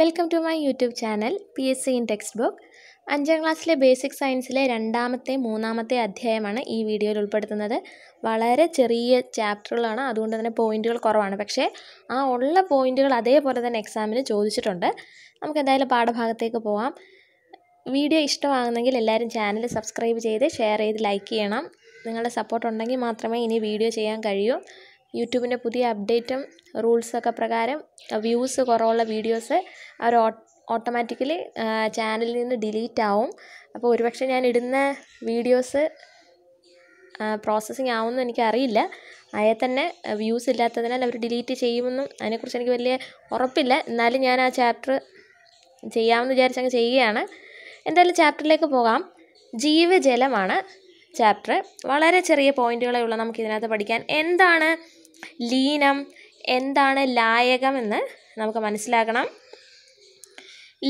welcome to my YouTube channel P S C in textbook അഞ്ചാം ക്ലാസ്സിലെ basic സയൻസിലെ രണ്ടാമത്തെ മൂന്നാമത്തെ അധ്യായമാണ് ഈ വീഡിയോയിൽ ഉൾപ്പെടുത്തുന്നത് വളരെ ചെറിയ ചാപ്റ്ററുകളാണ് അതുകൊണ്ട് തന്നെ പോയിന്റുകൾ കുറവാണ് പക്ഷേ ആ ഉള്ള പോയിന്റുകൾ അതേപോലെ തന്നെ എക്സാമിന് ചോദിച്ചിട്ടുണ്ട് നമുക്ക് എന്തായാലും പാഠഭാഗത്തേക്ക് പോവാം വീഡിയോ ഇഷ്ടമാകുന്നെങ്കിൽ എല്ലാവരും ചാനൽ സബ്സ്ക്രൈബ് ചെയ്ത് ഷെയർ ചെയ്ത് ലൈക്ക് ചെയ്യണം നിങ്ങളുടെ സപ്പോർട്ട് ഉണ്ടെങ്കിൽ മാത്രമേ ഇനി വീഡിയോ ചെയ്യാൻ കഴിയൂ യൂട്യൂബിൻ്റെ പുതിയ അപ്ഡേറ്റും റൂൾസൊക്കെ പ്രകാരം വ്യൂസ് കുറവുള്ള വീഡിയോസ് അവർ ഓട്ടോമാറ്റിക്കലി ചാനലിൽ നിന്ന് ഡിലീറ്റ് ആവും അപ്പോൾ ഒരുപക്ഷെ ഞാൻ ഇടുന്ന വീഡിയോസ് പ്രോസസ്സിങ് ആവുമെന്ന് എനിക്കറിയില്ല അതേ തന്നെ വ്യൂസ് ഇല്ലാത്തതിനാൽ അവർ ഡിലീറ്റ് ചെയ്യുമെന്നും അതിനെക്കുറിച്ച് എനിക്ക് വലിയ ഉറപ്പില്ല എന്നാലും ഞാൻ ആ ചാപ്റ്റർ ചെയ്യാമെന്ന് വിചാരിച്ചങ്ങ് ചെയ്യുകയാണ് എന്തായാലും ചാപ്റ്ററിലേക്ക് പോകാം ജീവജലമാണ് ചാപ്റ്റർ വളരെ ചെറിയ പോയിന്റുകളേ ഉള്ളൂ നമുക്ക് ഇതിനകത്ത് പഠിക്കാൻ എന്താണ് ലീനം എന്താണ് ലായകമെന്ന് നമുക്ക് മനസ്സിലാക്കണം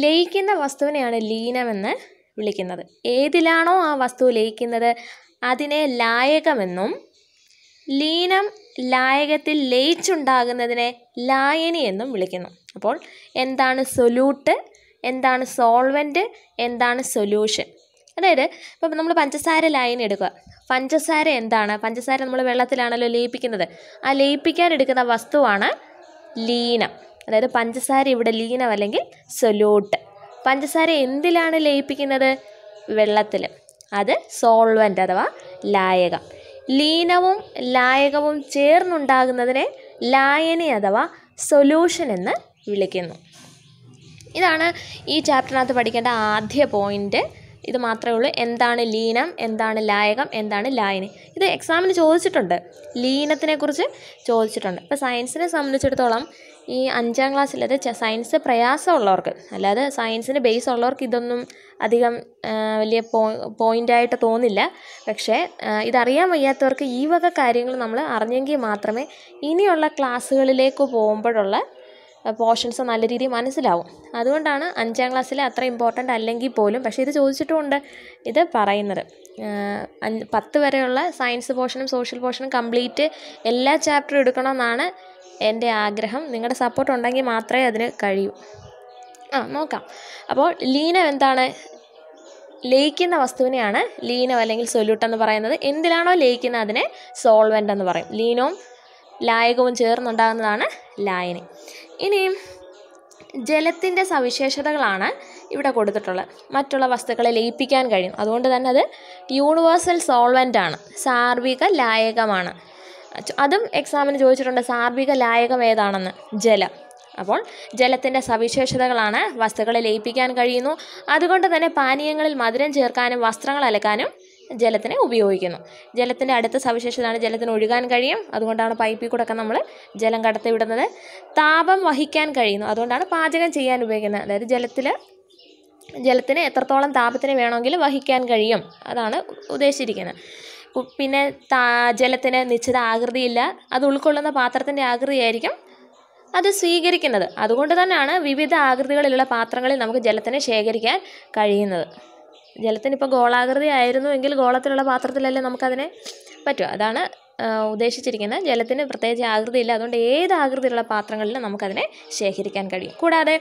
ലയിക്കുന്ന വസ്തുവിനെയാണ് ലീനമെന്ന് വിളിക്കുന്നത് ഏതിലാണോ ആ വസ്തു ലയിക്കുന്നത് അതിനെ ലായകമെന്നും ലീനം ലായകത്തിൽ ലയിച്ചുണ്ടാകുന്നതിനെ ലായനി എന്നും വിളിക്കുന്നു അപ്പോൾ എന്താണ് സൊല്യൂട്ട് എന്താണ് സോൾവെൻറ്റ് എന്താണ് സൊല്യൂഷൻ അതായത് ഇപ്പം നമ്മൾ പഞ്ചസാര ലായനി എടുക്കുക പഞ്ചസാര എന്താണ് പഞ്ചസാര നമ്മൾ വെള്ളത്തിലാണല്ലോ ലയിപ്പിക്കുന്നത് ആ ലയിപ്പിക്കാൻ എടുക്കുന്ന വസ്തുവാണ് ലീനം അതായത് പഞ്ചസാര ഇവിടെ ലീനം അല്ലെങ്കിൽ സൊലൂട്ട് പഞ്ചസാര എന്തിലാണ് ലയിപ്പിക്കുന്നത് വെള്ളത്തിൽ അത് സോൾവൻ്റ് അഥവാ ലായകം ലീനവും ലായകവും ചേർന്നുണ്ടാകുന്നതിനെ ലായനി അഥവാ സൊല്യൂഷൻ എന്ന് വിളിക്കുന്നു ഇതാണ് ഈ ചാപ്റ്ററിനകത്ത് പഠിക്കേണ്ട ആദ്യ പോയിൻറ്റ് ഇത് മാത്രമേ ഉള്ളൂ എന്താണ് ലീനം എന്താണ് ലായകം എന്താണ് ലായനി ഇത് എക്സാമിന് ചോദിച്ചിട്ടുണ്ട് ലീനത്തിനെക്കുറിച്ച് ചോദിച്ചിട്ടുണ്ട് ഇപ്പോൾ സയൻസിനെ സംബന്ധിച്ചിടത്തോളം ഈ അഞ്ചാം ക്ലാസ്സിലത് സയൻസ് പ്രയാസമുള്ളവർക്ക് അല്ലാതെ സയൻസിന് ബേസ് ഉള്ളവർക്ക് ഇതൊന്നും അധികം വലിയ പോയിൻ്റായിട്ട് തോന്നില്ല പക്ഷേ ഇതറിയാൻ വയ്യാത്തവർക്ക് ഈ വക കാര്യങ്ങൾ നമ്മൾ അറിഞ്ഞെങ്കിൽ മാത്രമേ ഇനിയുള്ള ക്ലാസ്സുകളിലേക്ക് പോകുമ്പോഴുള്ള പോർഷൻസ് നല്ല രീതിയിൽ മനസ്സിലാവും അതുകൊണ്ടാണ് അഞ്ചാം ക്ലാസ്സിലെ അത്ര ഇമ്പോർട്ടൻ്റ് അല്ലെങ്കിൽ പോലും പക്ഷേ ഇത് ചോദിച്ചിട്ടുമുണ്ട് ഇത് പറയുന്നത് പത്ത് വരെയുള്ള സയൻസ് പോർഷനും സോഷ്യൽ പോർഷനും കംപ്ലീറ്റ് എല്ലാ ചാപ്റ്ററും എടുക്കണമെന്നാണ് എൻ്റെ ആഗ്രഹം നിങ്ങളുടെ സപ്പോർട്ട് ഉണ്ടെങ്കിൽ മാത്രമേ അതിന് കഴിയൂ ആ നോക്കാം അപ്പോൾ ലീനം എന്താണ് ലയിക്കുന്ന വസ്തുവിനെയാണ് ലീനോ അല്ലെങ്കിൽ സൊല്യൂട്ട് എന്ന് പറയുന്നത് എന്തിലാണോ ലയിക്കുന്നത് അതിനെ സോൾവെൻ്റ് എന്ന് പറയും ലീനവും ലായകവും ചേർന്നുണ്ടാകുന്നതാണ് ലായനി ഇനിയും ജലത്തിൻ്റെ സവിശേഷതകളാണ് ഇവിടെ കൊടുത്തിട്ടുള്ളത് മറ്റുള്ള വസ്തുക്കളെ ലയിപ്പിക്കാൻ കഴിയും അതുകൊണ്ട് തന്നെ അത് യൂണിവേഴ്സൽ സോൾവൻ്റ് ആണ് സാർവിക ലായകമാണ് അതും എക്സാമിന് ചോദിച്ചിട്ടുണ്ട് സാർവിക ലായകം ഏതാണെന്ന് ജലം അപ്പോൾ ജലത്തിൻ്റെ സവിശേഷതകളാണ് വസ്തുക്കളെ ലയിപ്പിക്കാൻ കഴിയുന്നു അതുകൊണ്ട് തന്നെ പാനീയങ്ങളിൽ മധുരം ചേർക്കാനും വസ്ത്രങ്ങൾ അലക്കാനും ജലത്തിനെ ഉപയോഗിക്കുന്നു ജലത്തിൻ്റെ അടുത്ത സവിശേഷതയാണ് ജലത്തിന് ഒഴുകാൻ കഴിയും അതുകൊണ്ടാണ് പൈപ്പിൽ ഒക്കെ നമ്മൾ ജലം കടത്തിവിടുന്നത് താപം വഹിക്കാൻ കഴിയുന്നു അതുകൊണ്ടാണ് പാചകം ചെയ്യാൻ ഉപയോഗിക്കുന്നത് അതായത് ജലത്തിൽ ജലത്തിന് എത്രത്തോളം താപത്തിന് വേണമെങ്കിലും വഹിക്കാൻ കഴിയും അതാണ് ഉദ്ദേശിച്ചിരിക്കുന്നത് പിന്നെ താ ജലത്തിന് നിശ്ചിത ആകൃതിയില്ല അത് ഉൾക്കൊള്ളുന്ന പാത്രത്തിൻ്റെ ആകൃതിയായിരിക്കും അത് സ്വീകരിക്കുന്നത് അതുകൊണ്ട് തന്നെയാണ് വിവിധ ആകൃതികളിലുള്ള പാത്രങ്ങളിൽ നമുക്ക് ജലത്തിനെ ശേഖരിക്കാൻ കഴിയുന്നത് ജലത്തിനിപ്പോൾ ഗോളാകൃതി ആയിരുന്നു എങ്കിൽ ഗോളത്തിലുള്ള പാത്രത്തിലല്ലേ നമുക്കതിനെ പറ്റുമോ അതാണ് ഉദ്ദേശിച്ചിരിക്കുന്നത് ജലത്തിന് പ്രത്യേകിച്ച് ആകൃതിയില്ല അതുകൊണ്ട് ഏത് ആകൃതിയിലുള്ള പാത്രങ്ങളിലും നമുക്കതിനെ ശേഖരിക്കാൻ കഴിയും കൂടാതെ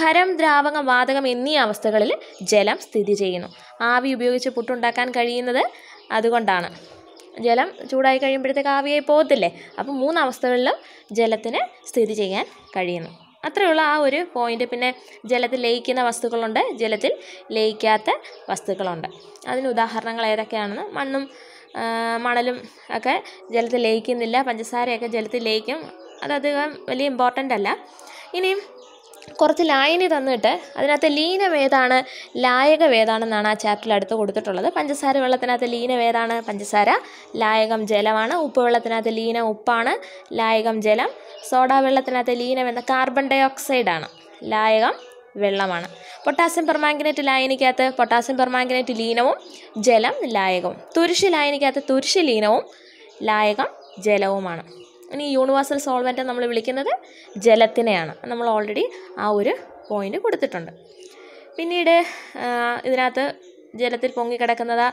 ഖരം ദ്രാവകം വാതകം എന്നീ അവസ്ഥകളിൽ ജലം സ്ഥിതി ചെയ്യുന്നു ആവി ഉപയോഗിച്ച് പുട്ടുണ്ടാക്കാൻ കഴിയുന്നത് അതുകൊണ്ടാണ് ജലം ചൂടായി കഴിയുമ്പോഴത്തേക്ക് ആവിയായി പോകത്തില്ലേ അപ്പോൾ മൂന്ന് അവസ്ഥകളിലും ജലത്തിന് സ്ഥിതി ചെയ്യാൻ കഴിയുന്നു അത്രയുള്ള ആ ഒരു പോയിന്റ് പിന്നെ ജലത്തിൽ ലയിക്കുന്ന വസ്തുക്കളുണ്ട് ജലത്തിൽ ലയിക്കാത്ത വസ്തുക്കളുണ്ട് അതിന് ഉദാഹരണങ്ങൾ ഏതൊക്കെയാണെന്ന് മണ്ണും മണലും ഒക്കെ ജലത്തിൽ ലയിക്കുന്നില്ല പഞ്ചസാരയൊക്കെ ജലത്തിൽ ലയിക്കും അതധികം വലിയ ഇമ്പോർട്ടൻ്റ് അല്ല ഇനിയും കുറച്ച് ലായനി തന്നിട്ട് അതിനകത്ത് ലീനമേതാണ് ലായകമേതാണെന്നാണ് ആ ചാപ്റ്ററിൽ അടുത്ത് കൊടുത്തിട്ടുള്ളത് പഞ്ചസാര വെള്ളത്തിനകത്ത് ലീനമേതാണ് പഞ്ചസാര ലായകം ജലമാണ് ഉപ്പ് വെള്ളത്തിനകത്ത് ലീന ഉപ്പാണ് ലായകം ജലം സോഡ വെള്ളത്തിനകത്ത് ലീനം എന്ന കാർബൺ ഡൈ ലായകം വെള്ളമാണ് പൊട്ടാസ്യം പെർമാംഗനേറ്റ് ലായനിക്കകത്ത് പൊട്ടാസ്യം പെർമാംഗനേറ്റ് ലീനവും ജലം ലായകവും തുരിശ് ലായനിക്കകത്ത് തുരിശ് ലീനവും ലായകം ജലവുമാണ് ഇനി യൂണിവേഴ്സൽ സോൾവെൻറ്റ് നമ്മൾ വിളിക്കുന്നത് ജലത്തിനെയാണ് നമ്മൾ ഓൾറെഡി ആ ഒരു പോയിൻ്റ് കൊടുത്തിട്ടുണ്ട് പിന്നീട് ഇതിനകത്ത് ജലത്തിൽ പൊങ്ങിക്കിടക്കുന്നത്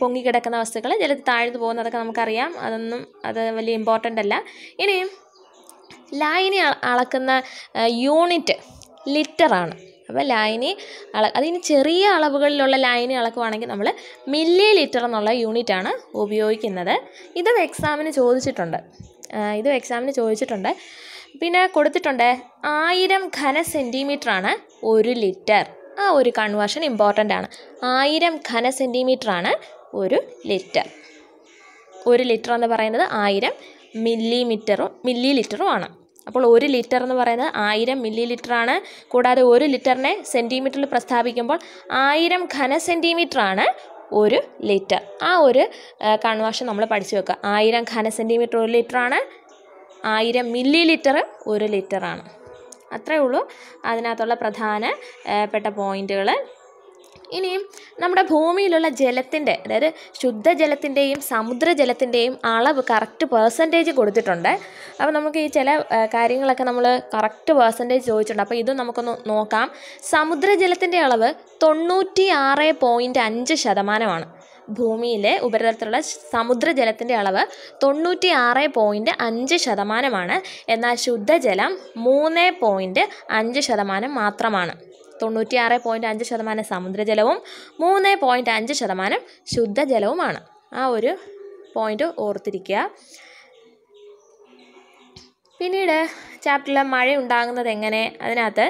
പൊങ്ങിക്കിടക്കുന്ന വസ്തുക്കൾ ജലത്തിൽ താഴ്ന്നു പോകുന്നതൊക്കെ നമുക്കറിയാം അതൊന്നും അത് വലിയ ഇമ്പോർട്ടൻ്റ് അല്ല ഇനിയും ലൈനെ അളക്കുന്ന യൂണിറ്റ് ലിറ്ററാണ് അപ്പോൾ ലൈനി അള അതിന് ചെറിയ അളവുകളിലുള്ള ലൈനി അളക്കുവാണെങ്കിൽ നമ്മൾ മില്ലി ലിറ്റർ എന്നുള്ള യൂണിറ്റാണ് ഉപയോഗിക്കുന്നത് ഇതും എക്സാമിന് ചോദിച്ചിട്ടുണ്ട് ഇതും എക്സാമിന് ചോദിച്ചിട്ടുണ്ട് പിന്നെ കൊടുത്തിട്ടുണ്ട് ആയിരം ഘന സെൻറ്റിമീറ്ററാണ് ഒരു ലിറ്റർ ആ ഒരു കൺവേർഷൻ ഇമ്പോർട്ടൻ്റ് ആണ് ആയിരം ഘന സെൻറ്റിമീറ്ററാണ് ഒരു ലിറ്റർ ഒരു ലിറ്റർ എന്ന് പറയുന്നത് ആയിരം മില്ലിമീറ്ററും മില്ലി ലിറ്ററും ആണ് അപ്പോൾ ഒരു ലിറ്റർ എന്ന് പറയുന്നത് ആയിരം മില്ലി ലിറ്റർ ആണ് കൂടാതെ ഒരു ലിറ്ററിനെ സെൻറ്റിമീറ്ററിൽ പ്രസ്താവിക്കുമ്പോൾ ആയിരം ഘന സെൻറ്റിമീറ്റർ ആണ് ഒരു ലിറ്റർ ആ ഒരു കൺവേർഷൻ നമ്മൾ പഠിച്ചു വെക്കുക ആയിരം ഘന സെൻറ്റിമീറ്റർ ഒരു ലിറ്റർ ആണ് ആയിരം മില്ലി ലിറ്റർ ഒരു ലിറ്റർ ആണ് അത്രയേ ഉള്ളൂ അതിനകത്തുള്ള പ്രധാനപ്പെട്ട പോയിൻറ്റുകൾ ഇനിയും നമ്മുടെ ഭൂമിയിലുള്ള ജലത്തിൻ്റെ അതായത് ശുദ്ധജലത്തിൻ്റെയും സമുദ്രജലത്തിൻ്റെയും അളവ് കറക്റ്റ് പേഴ്സൻറ്റേജ് കൊടുത്തിട്ടുണ്ട് അപ്പോൾ നമുക്ക് ഈ ചില കാര്യങ്ങളൊക്കെ നമ്മൾ കറക്റ്റ് പേഴ്സൻറ്റേജ് ചോദിച്ചിട്ടുണ്ട് അപ്പോൾ ഇതും നമുക്കൊന്ന് നോക്കാം സമുദ്രജലത്തിൻ്റെ അളവ് തൊണ്ണൂറ്റി ആറ് പോയിൻറ്റ് അഞ്ച് ശതമാനമാണ് ഭൂമിയിലെ ഉപരിതലത്തിലുള്ള സമുദ്രജലത്തിൻ്റെ അളവ് തൊണ്ണൂറ്റി ആറ് പോയിൻ്റ് അഞ്ച് ശതമാനമാണ് എന്നാൽ ശുദ്ധജലം മൂന്ന് പോയിൻറ്റ് അഞ്ച് ശതമാനം മാത്രമാണ് തൊണ്ണൂറ്റിയാറ് പോയിൻറ്റ് അഞ്ച് ശതമാനം സമുദ്രജലവും മൂന്ന് പോയിൻറ്റ് അഞ്ച് ശതമാനം ശുദ്ധജലവുമാണ് ആ ഒരു പോയിൻ്റ് ഓർത്തിരിക്കുക പിന്നീട് ചാപ്റ്ററിൽ മഴ ഉണ്ടാകുന്നത് എങ്ങനെ അതിനകത്ത്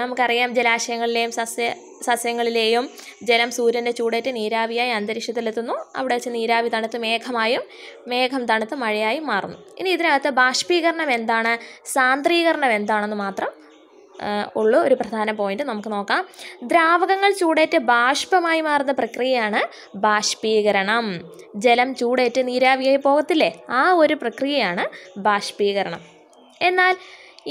നമുക്കറിയാം ജലാശയങ്ങളിലെയും സസ്യ സസ്യങ്ങളിലെയും ജലം സൂര്യൻ്റെ ചൂടേറ്റ് നീരാവിയായി അന്തരീക്ഷത്തിലെത്തുന്നു അവിടെ വെച്ച് നീരാവി തണുത്ത് മേഘമായും മേഘം തണുത്ത് മഴയായും മാറുന്നു ഇനി ഇതിനകത്ത് ബാഷ്പീകരണം എന്താണ് സാന്ദ്രീകരണം എന്താണെന്ന് മാത്രം ഉള്ള ഒരു പ്രധാന പോയിന്റ് നമുക്ക് നോക്കാം ദ്രാവകങ്ങൾ ചൂടേറ്റ് ബാഷ്പമായി മാറുന്ന പ്രക്രിയയാണ് ബാഷ്പീകരണം ജലം ചൂടേറ്റ് നീരാവിയായി പോകത്തില്ലേ ആ ഒരു പ്രക്രിയയാണ് ബാഷ്പീകരണം എന്നാൽ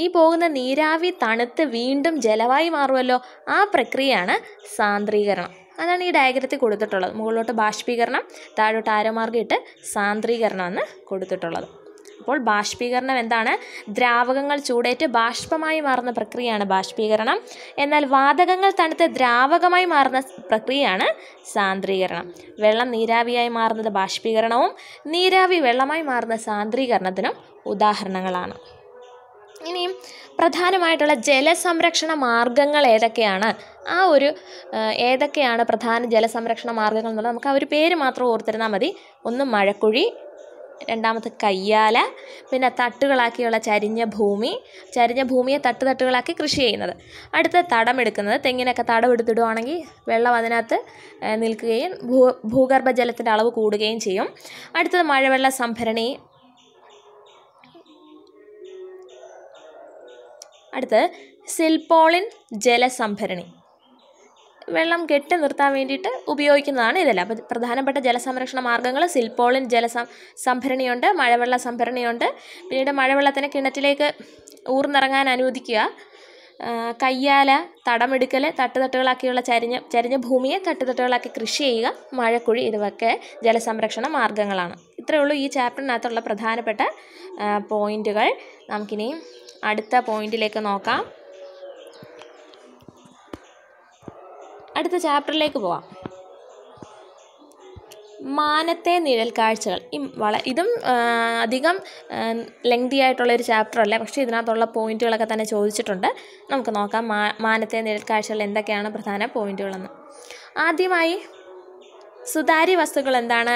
ഈ പോകുന്ന നീരാവി തണുത്ത് വീണ്ടും ജലമായി മാറുമല്ലോ ആ പ്രക്രിയയാണ് സാന്ദ്രീകരണം അതാണ് ഈ ഡയഗ്രത്തിൽ കൊടുത്തിട്ടുള്ളത് മുകളിലോട്ട് ബാഷ്പീകരണം താഴോട്ട് ആരോമാർഗ്ഗം ഇട്ട് സാന്ദ്രീകരണം എന്ന് കൊടുത്തിട്ടുള്ളത് അപ്പോൾ ബാഷ്പീകരണം എന്താണ് ദ്രാവകങ്ങൾ ചൂടേറ്റ് ബാഷ്പമായി മാറുന്ന പ്രക്രിയയാണ് ബാഷ്പീകരണം എന്നാൽ വാതകങ്ങൾ തണുത്ത് ദ്രാവകമായി മാറുന്ന പ്രക്രിയയാണ് സാന്ദ്രീകരണം വെള്ളം നീരാവിയായി മാറുന്നത് ബാഷ്പീകരണവും നീരാവി വെള്ളമായി മാറുന്ന സാന്ദ്രീകരണത്തിനും ഉദാഹരണങ്ങളാണ് ഇനിയും പ്രധാനമായിട്ടുള്ള ജലസംരക്ഷണ മാർഗങ്ങൾ ഏതൊക്കെയാണ് ആ ഒരു ഏതൊക്കെയാണ് പ്രധാന ജലസംരക്ഷണ മാർഗങ്ങൾ എന്നുള്ളത് നമുക്ക് ആ ഒരു പേര് മാത്രം ഓർത്തിരുന്നാൽ മതി ഒന്ന് മഴക്കുഴി രണ്ടാമത്തെ കയ്യാല പിന്നെ തട്ടുകളാക്കിയുള്ള ചരിഞ്ഞ ഭൂമി ചരിഞ്ഞ ഭൂമിയെ തട്ട് തട്ടുകളാക്കി കൃഷി ചെയ്യുന്നത് അടുത്ത തടമെടുക്കുന്നത് തെങ്ങിനൊക്കെ തടം എടുത്തിടുവാണെങ്കിൽ വെള്ളം അതിനകത്ത് നിൽക്കുകയും ഭൂ ഭൂഗർഭജലത്തിൻ്റെ അളവ് കൂടുകയും ചെയ്യും അടുത്തത് മഴവെള്ള സംഭരണി അടുത്തത് സിൽപോളിൻ ജലസംഭരണി വെള്ളം കെട്ടി നിർത്താൻ വേണ്ടിയിട്ട് ഉപയോഗിക്കുന്നതാണ് ഇതെല്ലാം അപ്പോൾ പ്രധാനപ്പെട്ട ജലസംരക്ഷണ മാർഗ്ഗങ്ങൾ സിൽപോളിൻ ജലസം സംഭരണിയുണ്ട് മഴവെള്ള സംഭരണിയുണ്ട് പിന്നീട് മഴവെള്ളത്തിന് കിണറ്റിലേക്ക് ഊർന്നിറങ്ങാൻ അനുവദിക്കുക കയ്യാല തടമെടുക്കൽ തട്ടുതട്ടുകളാക്കിയുള്ള ചരിഞ്ഞ ചരിഞ്ഞ ഭൂമിയെ തട്ടുതട്ടുകളാക്കി കൃഷി ചെയ്യുക മഴക്കുഴി ഇതൊക്കെ ജലസംരക്ഷണ മാർഗ്ഗങ്ങളാണ് ഇത്രയേ ഉള്ളൂ ഈ ചാപ്റ്ററിനകത്തുള്ള പ്രധാനപ്പെട്ട പോയിൻറ്റുകൾ നമുക്കിനി അടുത്ത പോയിൻറ്റിലേക്ക് നോക്കാം അടുത്ത ചാപ്റ്ററിലേക്ക് പോവാം മാനത്തെ നിഴൽ കാഴ്ചകൾ വള ഇതും അധികം ലെങ്തി ആയിട്ടുള്ളൊരു ചാപ്റ്റർ അല്ല പക്ഷേ ഇതിനകത്തുള്ള പോയിന്റുകളൊക്കെ തന്നെ ചോദിച്ചിട്ടുണ്ട് നമുക്ക് നോക്കാം മാ മാനത്തെ നിഴൽ കാഴ്ചകൾ എന്തൊക്കെയാണ് പ്രധാന പോയിന്റുകളെന്ന് ആദ്യമായി സുതാര്യ വസ്തുക്കൾ എന്താണ്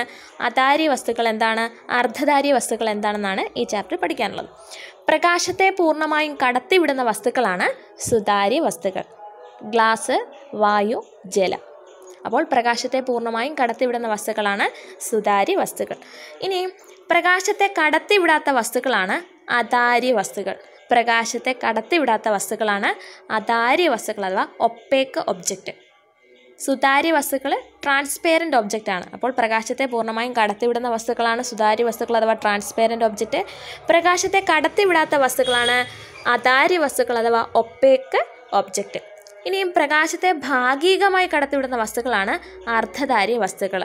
അതാര്യ വസ്തുക്കൾ എന്താണ് അർദ്ധധാര്യ വസ്തുക്കൾ എന്താണെന്നാണ് ഈ ചാപ്റ്റർ പഠിക്കാനുള്ളത് പ്രകാശത്തെ പൂർണ്ണമായും കടത്തിവിടുന്ന വസ്തുക്കളാണ് സുതാര്യ വസ്തുക്കൾ ഗ്ലാസ് വായു ജലം അപ്പോൾ പ്രകാശത്തെ പൂർണ്ണമായും കടത്തിവിടുന്ന വസ്തുക്കളാണ് സുതാര്യ വസ്തുക്കൾ ഇനി പ്രകാശത്തെ കടത്തിവിടാത്ത വസ്തുക്കളാണ് അതാരി വസ്തുക്കൾ പ്രകാശത്തെ കടത്തിവിടാത്ത വസ്തുക്കളാണ് അതാരി വസ്തുക്കൾ അഥവാ ഒപ്പേക്ക് ഒബ്ജക്റ്റ് സുതാര്യ വസ്തുക്കൾ ട്രാൻസ്പെയറൻറ്റ് ഒബ്ജക്റ്റ് ആണ് അപ്പോൾ പ്രകാശത്തെ പൂർണ്ണമായും കടത്തിവിടുന്ന വസ്തുക്കളാണ് സുതാര്യ വസ്തുക്കൾ അഥവാ ട്രാൻസ്പെയറൻറ്റ് ഒബ്ജക്റ്റ് പ്രകാശത്തെ കടത്തിവിടാത്ത വസ്തുക്കളാണ് അതാരി വസ്തുക്കൾ അഥവാ ഒപ്പേക്ക് ഒബ്ജക്റ്റ് ഇനിയും പ്രകാശത്തെ ഭാഗികമായി കടത്തിവിടുന്ന വസ്തുക്കളാണ് അർദ്ധധാരി വസ്തുക്കൾ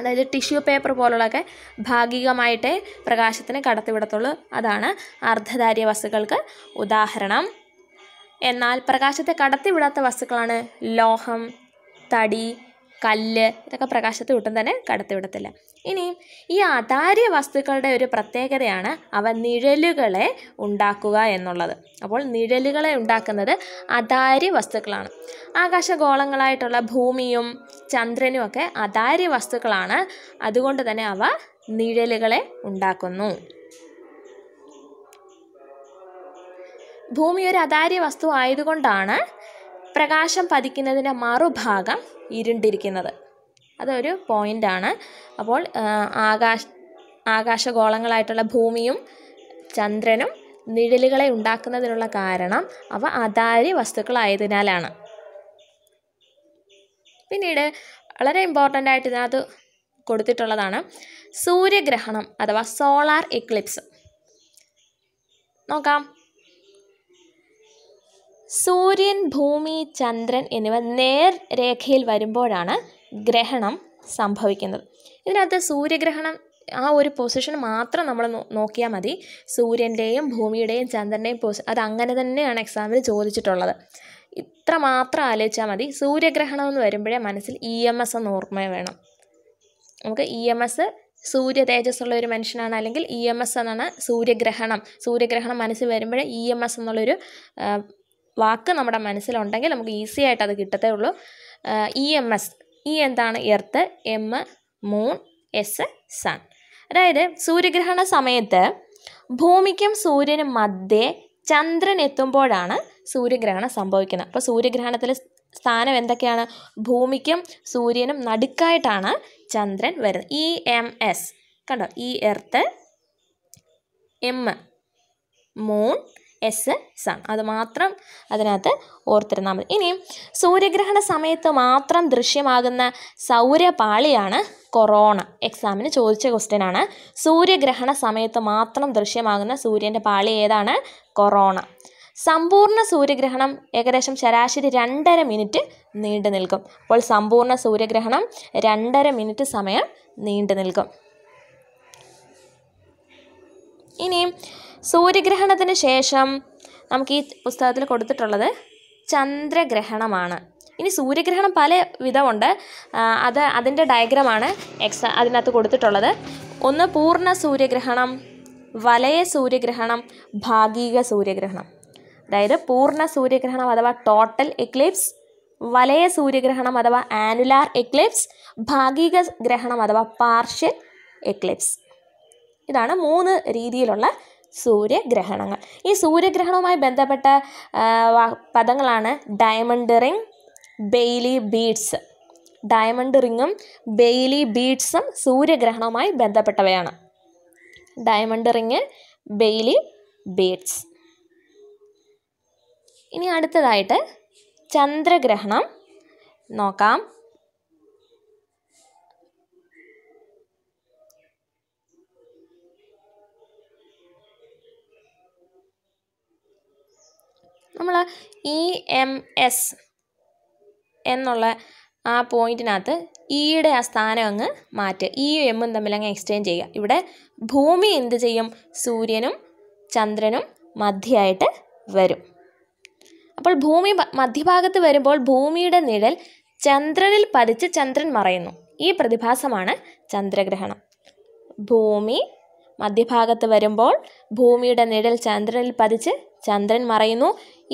അതായത് ടിഷ്യൂ പേപ്പർ പോലുള്ളതൊക്കെ ഭാഗികമായിട്ടേ പ്രകാശത്തിന് കടത്തിവിടത്തുള്ളൂ അതാണ് അർദ്ധധാരിയ വസ്തുക്കൾക്ക് ഉദാഹരണം എന്നാൽ പ്രകാശത്തെ കടത്തിവിടാത്ത വസ്തുക്കളാണ് ലോഹം തടി കല്ല് ഇതൊക്കെ പ്രകാശത്തെ ഒട്ടും തന്നെ കടത്തിവിടത്തില്ല ഇനി ഈ അതാര്യ വസ്തുക്കളുടെ ഒരു പ്രത്യേകതയാണ് അവ നിഴലുകളെ ഉണ്ടാക്കുക എന്നുള്ളത് അപ്പോൾ നിഴലുകളെ ഉണ്ടാക്കുന്നത് അതാര്യ വസ്തുക്കളാണ് ആകാശഗോളങ്ങളായിട്ടുള്ള ഭൂമിയും ചന്ദ്രനും ഒക്കെ അതാര്യ വസ്തുക്കളാണ് അതുകൊണ്ട് തന്നെ അവ നിഴലുകളെ ഉണ്ടാക്കുന്നു ഭൂമി ഒരു അതാര്യ വസ്തു ആയതുകൊണ്ടാണ് പ്രകാശം പതിക്കുന്നതിൻ്റെ മറുഭാഗം ഇരുണ്ടിരിക്കുന്നത് അതൊരു പോയിൻ്റാണ് അപ്പോൾ ആകാശ ആകാശഗോളങ്ങളായിട്ടുള്ള ഭൂമിയും ചന്ദ്രനും നിഴലുകളെ ഉണ്ടാക്കുന്നതിനുള്ള കാരണം അവ അതാര്യ വസ്തുക്കളായതിനാലാണ് പിന്നീട് വളരെ ഇമ്പോർട്ടൻ്റ് ആയിട്ട് ഇതിനകത്ത് കൊടുത്തിട്ടുള്ളതാണ് സൂര്യഗ്രഹണം അഥവാ സോളാർ എക്ലിപ്സ് നോക്കാം സൂര്യൻ ഭൂമി ചന്ദ്രൻ എന്നിവ നേർ രേഖയിൽ വരുമ്പോഴാണ് ഗ്രഹണം സംഭവിക്കുന്നത് ഇതിനകത്ത് സൂര്യഗ്രഹണം ആ ഒരു പൊസിഷൻ മാത്രം നമ്മൾ നോക്കിയാൽ മതി സൂര്യൻ്റെയും ഭൂമിയുടെയും ചന്ദ്രൻ്റെയും പൊസിഷൻ അത് അങ്ങനെ തന്നെയാണ് എക്സാമിൽ ചോദിച്ചിട്ടുള്ളത് ഇത്ര മാത്രം ആലോചിച്ചാൽ മതി സൂര്യഗ്രഹണം എന്ന് വരുമ്പോഴേ മനസ്സിൽ ഇ e എം എസ് എന്ന് ഓർമ്മ വേണം നമുക്ക് ഇ എം എസ് സൂര്യ തേജസ്സുള്ള ഒരു മനുഷ്യനാണ് അല്ലെങ്കിൽ ഇ എം എസ് എന്നാണ് സൂര്യഗ്രഹണം സൂര്യഗ്രഹണം മനസ്സിൽ വരുമ്പോഴേ ഇ എം എസ് എന്നുള്ളൊരു വാക്ക് നമ്മുടെ മനസ്സിലുണ്ടെങ്കിൽ നമുക്ക് ഈസി ആയിട്ട് അത് കിട്ടത്തേ ഉള്ളൂ ഇ എം എസ് ഇ എന്താണ് earth M moon S sun അതായത് സൂര്യഗ്രഹണ സമയത്ത് ഭൂമിക്കും സൂര്യനും മധ്യേ ചന്ദ്രൻ എത്തുമ്പോഴാണ് സൂര്യഗ്രഹണം സംഭവിക്കുന്നത് അപ്പോൾ സൂര്യഗ്രഹണത്തിൽ സ്ഥാനം എന്തൊക്കെയാണ് ഭൂമിക്കും സൂര്യനും നടുക്കായിട്ടാണ് ചന്ദ്രൻ വരുന്നത് ഇ എം എസ് കണ്ടോ E earth M moon S sun ആണ് അത് മാത്രം അതിനകത്ത് ഓർത്തിരുന്നാൽ മതി ഇനി സൂര്യഗ്രഹണ സമയത്ത് മാത്രം ദൃശ്യമാകുന്ന സൗരപാളിയാണ് കൊറോണ എക്സാമിന് ചോദിച്ച ക്വസ്റ്റ്യൻ ആണ് സൂര്യഗ്രഹണ സമയത്ത് മാത്രം ദൃശ്യമാകുന്ന സൂര്യൻ്റെ പാളി ഏതാണ് കൊറോണ സമ്പൂർണ്ണ സൂര്യഗ്രഹണം ഏകദേശം ശരാശരി രണ്ടര മിനിറ്റ് നീണ്ടു നിൽക്കും അപ്പോൾ സമ്പൂർണ്ണ സൂര്യഗ്രഹണം രണ്ടര മിനിറ്റ് സമയം നീണ്ടു നിൽക്കും ഇനിയും സൂര്യഗ്രഹണത്തിന് ശേഷം നമുക്ക് ഈ പുസ്തകത്തിൽ കൊടുത്തിട്ടുള്ളത് ചന്ദ്രഗ്രഹണമാണ് ഇനി സൂര്യഗ്രഹണം പല വിധമുണ്ട് അത് അതിൻ്റെ ഡയഗ്രാമാണ് എക്സ അതിനകത്ത് കൊടുത്തിട്ടുള്ളത് ഒന്ന് പൂർണ്ണ സൂര്യഗ്രഹണം വലയ സൂര്യഗ്രഹണം ഭാഗിക സൂര്യഗ്രഹണം അതായത് പൂർണ്ണ സൂര്യഗ്രഹണം അഥവാ ടോട്ടൽ എക്ലിപ്സ് വലയ സൂര്യഗ്രഹണം അഥവാ ആനുലാർ എക്ലിപ്സ് ഭാഗിക ഗ്രഹണം അഥവാ പാർഷ്യൽ എക്ലിപ്സ് ഇതാണ് മൂന്ന് രീതിയിലുള്ള സൂര്യഗ്രഹണങ്ങൾ ഈ സൂര്യഗ്രഹണവുമായി ബന്ധപ്പെട്ട പദങ്ങളാണ് diamond ring Baily beads diamond റിങ്ങും ബെയ്ലി ബീഡ്സും സൂര്യഗ്രഹണവുമായി ബന്ധപ്പെട്ടവയാണ് ഡയമണ്ട് റിങ് ബെയ്ലി ബീഡ്സ് ഇനി അടുത്തതായിട്ട് ചന്ദ്രഗ്രഹണം നോക്കാം നമ്മൾ ഇ എം എസ് e എന്നുള്ള ആ പോയിന്റിനകത്ത് ഇയുടെ e ആ സ്ഥാനം അങ്ങ് മാറ്റുക ഇയും e എമ്മും തമ്മിൽ അങ്ങ് എക്സ്ചേഞ്ച് ചെയ്യുക ഇവിടെ ഭൂമി എന്ത് ചെയ്യും സൂര്യനും ചന്ദ്രനും മധ്യമായിട്ട് വരും അപ്പോൾ ഭൂമി മധ്യഭാഗത്ത് വരുമ്പോൾ ഭൂമിയുടെ നിഴൽ ചന്ദ്രനിൽ പതിച്ച് ചന്ദ്രൻ മറയുന്നു ഈ പ്രതിഭാസമാണ് ചന്ദ്രഗ്രഹണം ഭൂമി മധ്യഭാഗത്ത് വരുമ്പോൾ ഭൂമിയുടെ നിഴൽ ചന്ദ്രനിൽ പതിച്ച് ചന്ദ്രൻ മറയുന്നു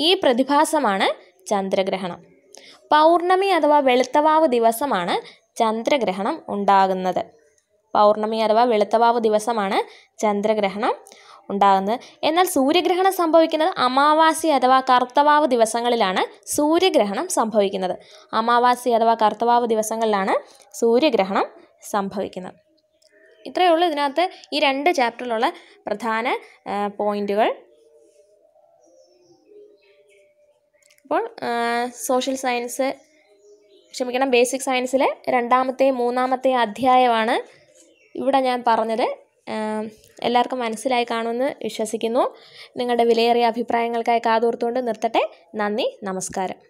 ഈ പ്രതിഭാസമാണ് ചന്ദ്രഗ്രഹണം പൗർണമി അഥവാ വെളുത്തവാവ് ദിവസമാണ് ചന്ദ്രഗ്രഹണം ഉണ്ടാകുന്നത് പൗർണമി അഥവാ വെളുത്തവാവ് ദിവസമാണ് ചന്ദ്രഗ്രഹണം ഉണ്ടാകുന്നത് എന്നാൽ സൂര്യഗ്രഹണം സംഭവിക്കുന്നത് അമാവാസി അഥവാ കർത്തവാവ് ദിവസങ്ങളിലാണ് സൂര്യഗ്രഹണം സംഭവിക്കുന്നത് അമാവാസി അഥവാ കർത്തവാവ് ദിവസങ്ങളിലാണ് സൂര്യഗ്രഹണം സംഭവിക്കുന്നത് ഇത്രയേ ഉള്ളൂ ഇതിനകത്ത് ഈ രണ്ട് ചാപ്റ്ററിലുള്ള പ്രധാന പോയിന്റുകൾ അപ്പോൾ സോഷ്യൽ സയൻസ് ക്ഷമിക്കണം ബേസിക് സയൻസിലെ രണ്ടാമത്തെ മൂന്നാമത്തെ അധ്യായമാണ് ഇവിടെ ഞാൻ പറഞ്ഞത് എല്ലാവർക്കും മനസ്സിലായി കാണുമെന്ന് വിശ്വസിക്കുന്നു നിങ്ങളുടെ വിലയേറിയ അഭിപ്രായങ്ങൾക്കായി കാതോർത്തുകൊണ്ട് നിർത്തട്ടെ നന്ദി നമസ്കാരം